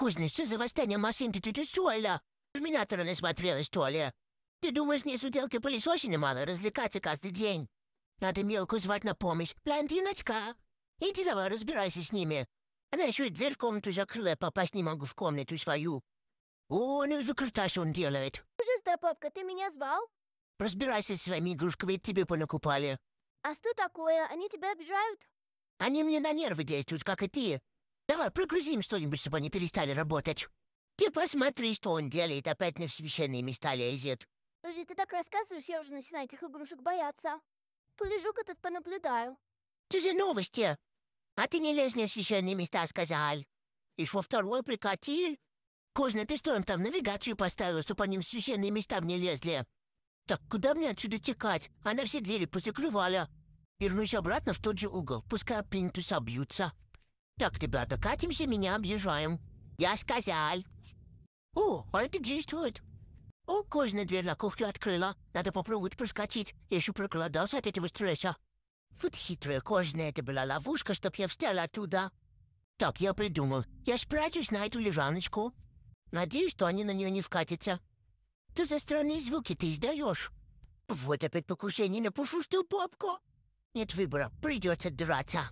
Кузница за восстанием Масинты Тютюсуэля. В меня не насмотрелась, что ли. Ты думаешь, не с уделкой пылесосины мало развлекаться каждый день? Надо мелку звать на помощь. Блондиночка, иди давай разбирайся с ними. Она еще и дверь в комнату закрыла, попасть а не могу в комнату свою. О, ну закрутаж он делает. Жестер, папка, ты меня звал? Разбирайся с своими игрушками, тебе понакупали. А что такое? Они тебя обижают? Они мне на нервы действуют, как и ты. Давай прогрузим что-нибудь, чтобы они перестали работать. Ты посмотри, что он делает, опять на священные места лезет. Жи, ты так рассказываешь, я уже начинаю этих игрушек бояться. Полежу-ка тут понаблюдаю. Ты же новости. А ты не лезь на священные места, сказал. И во второй прикатил. Козна, ты что им там навигацию поставил, чтобы они в священные места мне лезли? Так куда мне отсюда текать? Она все двери позакрывала. Вернусь обратно в тот же угол, пускай плинтуса бьются. Так, ребята, катимся, меня объезжаем. Я сказал. О, а это действует. О, кожная дверь на кухню открыла. Надо попробовать проскочить. Я еще прокладался от этого стресса. Вот хитрая кожная это была ловушка, чтоб я встал оттуда. Так, я придумал. Я спрячусь на эту лежаночку. Надеюсь, что они на нее не вкатятся. Что за странные звуки ты издаешь? Вот опять покушение на пушистую бабку. Нет выбора, придется драться.